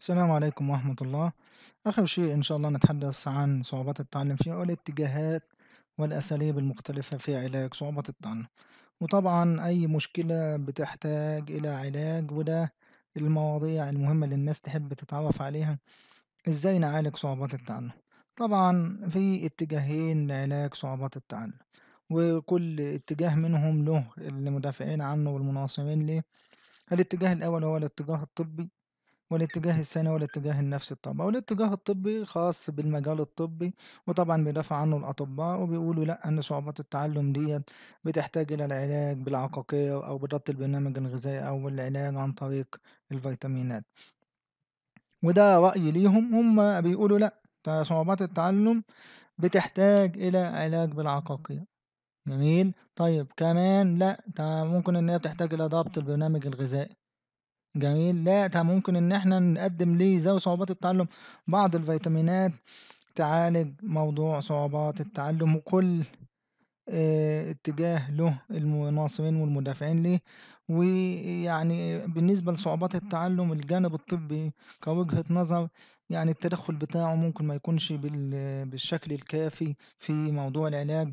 السلام عليكم ورحمة الله آخر شيء إن شاء الله نتحدث عن صعوبات التعلم فيه والاتجاهات والأساليب المختلفة في علاج صعوبة التعلم وطبعا أي مشكلة بتحتاج إلى علاج وده المواضيع المهمة اللي الناس تحب تتعرف عليها إزاي نعالج صعوبات التعلم طبعا في اتجاهين لعلاج صعوبات التعلم وكل اتجاه منهم له المدافعين عنه والمناصرين ليه الاتجاه الأول هو الاتجاه الطبي والاتجاه الثاني هو الاتجاه النفسي الطبع والاتجاه الطبي خاص بالمجال الطبي وطبعا بيدافع عنه الأطباء وبيقولوا لأ إن صعوبات التعلم ديت بتحتاج إلى العلاج بالعقاقير أو بضبط البرنامج الغذائي أو العلاج عن طريق الفيتامينات وده رأي ليهم هم بيقولوا لأ صعوبات التعلم بتحتاج إلى علاج بالعقاقير جميل طيب كمان لأ ممكن إن هي بتحتاج إلى ضبط البرنامج الغذائي جميل، لأ ده ممكن إن إحنا نقدّم ليه زي صعوبات التعلُّم بعض الفيتامينات تعالج موضوع صعوبات التعلُّم، وكل اه اتجاه له المناصرين والمدافعين ليه، ويعني بالنسبة لصعوبات التعلُّم الجانب الطبّي كوجهة نظر يعني التدخُّل بتاعه ممكن ما يكونش بال بالشكل الكافي في موضوع العلاج،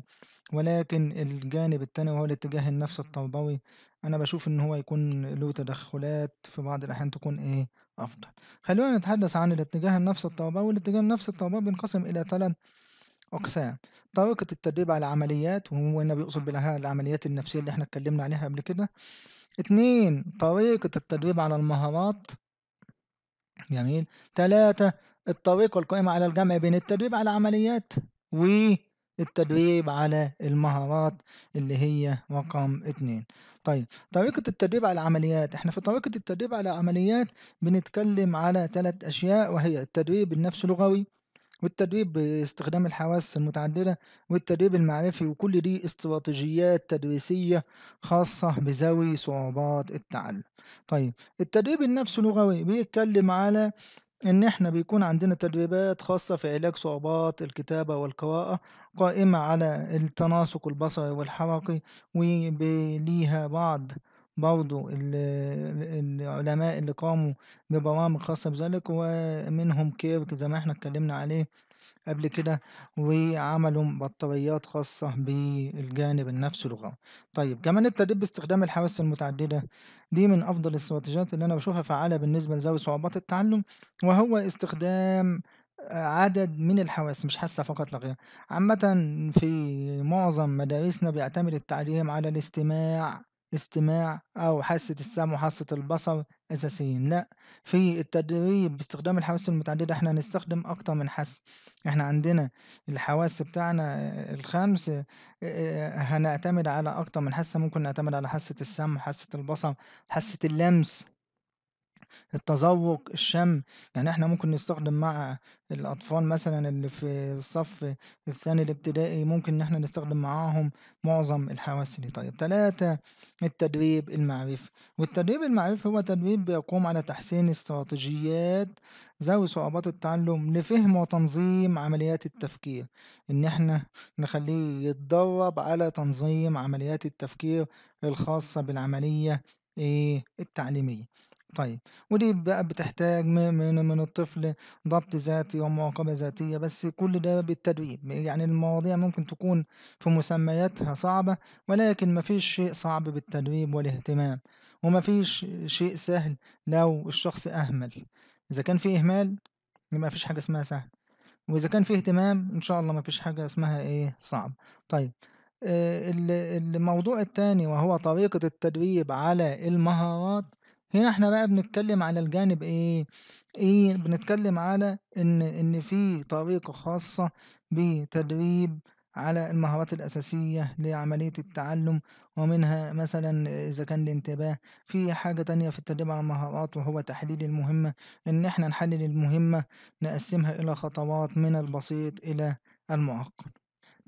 ولكن الجانب التاني وهو الاتجاه النفس التربوي أنا بشوف إن هو يكون له تدخلات في بعض الأحيان تكون إيه، أفضل. خلّونا نتحدث عن الاتجاه النفس الطلبة، والاتجاه النفس الطلبة بينقسم إلى ثلاث أقسام، طريقة التدريب على العمليات وهو هنا بيقصد بها العمليات النفسية اللي إحنا اتكلمنا عليها قبل كده، اتنين طريقة التدريب على المهارات، جميل، ثلاثة الطريقة القائمة على الجمع بين التدريب على العمليات و التدريب على المهارات اللي هي رقم اتنين طيب طريقة التدريب على العمليات احنا في طريقة التدريب على العمليات بنتكلم على ثلاث أشياء وهي التدريب النفس لغوي والتدريب باستخدام الحواس المتعددة والتدريب المعرفي وكل دي استراتيجيات تدريسية خاصة بذوي صعوبات التعلم طيب التدريب النفس لغوي بيتكلم على إن إحنا بيكون عندنا تدريبات خاصة في علاج صعوبات الكتابة والقراءة قائمة على التناسق البصري والحركي وليها بعض برضو ال- العلماء اللي قاموا ببرامج خاصة بذلك ومنهم كيرك زي ما احنا اتكلمنا عليه. قبل كده وعملوا بطاريات خاصة بالجانب النفسي لغوي طيب كمان التدريب باستخدام الحواس المتعددة دي من أفضل الاستراتيجيات اللي أنا بشوفها فعالة بالنسبة لذوي صعوبات التعلم وهو استخدام عدد من الحواس مش حاسة فقط لا غير عامة في معظم مدارسنا بيعتمد التعليم على الاستماع استماع أو حاسة السمع وحاسة البصر أساسيين لا في التدريب باستخدام الحواس المتعددة احنا هنستخدم أكتر من حس احنا عندنا الحواس بتاعنا الخمس آه، آه، هنعتمد على أكتر من حاسة ممكن نعتمد على حاسة السمع حاسة البصر حاسة اللمس التذوق، الشم، يعني إحنا ممكن نستخدم مع الأطفال مثلًا اللي في الصف الثاني الابتدائي ممكن إن إحنا نستخدم معاهم معظم الحواس دي. طيب تلاتة التدريب المعرفي، والتدريب المعرفي هو تدريب بيقوم على تحسين استراتيجيات ذوي صعوبات التعلم لفهم وتنظيم عمليات التفكير، إن إحنا نخليه يتدرب على تنظيم عمليات التفكير الخاصة بالعملية إيه، التعليمية. طيب، ودي بقى بتحتاج من من الطفل ضبط ذاتي ومراقبة ذاتية، بس كل ده بالتدريب، يعني المواضيع ممكن تكون في مسمياتها صعبة، ولكن ما فيش شيء صعب بالتدريب والاهتمام، وما فيش شيء سهل لو الشخص أهمل، إذا كان في إهمال ما فيش حاجة اسمها سهل، وإذا كان في اهتمام إن شاء الله ما فيش حاجة اسمها إيه صعب. طيب آه، ال الموضوع التاني وهو طريقة التدريب على المهارات هنا إحنا بقى بنتكلم على الجانب إيه، إيه بنتكلم على إن إن في طريقة خاصة بتدريب على المهارات الأساسية لعملية التعلم ومنها مثلا إذا كان الانتباه في حاجة تانية في التدريب على المهارات وهو تحليل المهمة إن إحنا نحلل المهمة نقسمها إلى خطوات من البسيط إلى المعقد.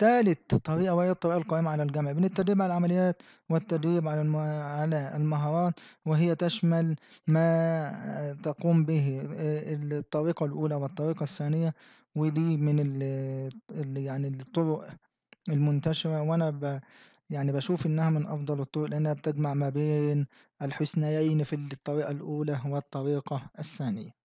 ثالث طريقة وهي الطريقة القائمة على الجمع بين التدريب على العمليات والتدريب على على المهارات وهي تشمل ما تقوم به آه، الطريقة الأولى والطريقة الثانية ودي من اللي يعني الطرق المنتشرة وأنا ب... يعني بشوف إنها من أفضل الطرق لأنها بتجمع ما بين الحسنيين في الطريقة الأولى والطريقة الثانية.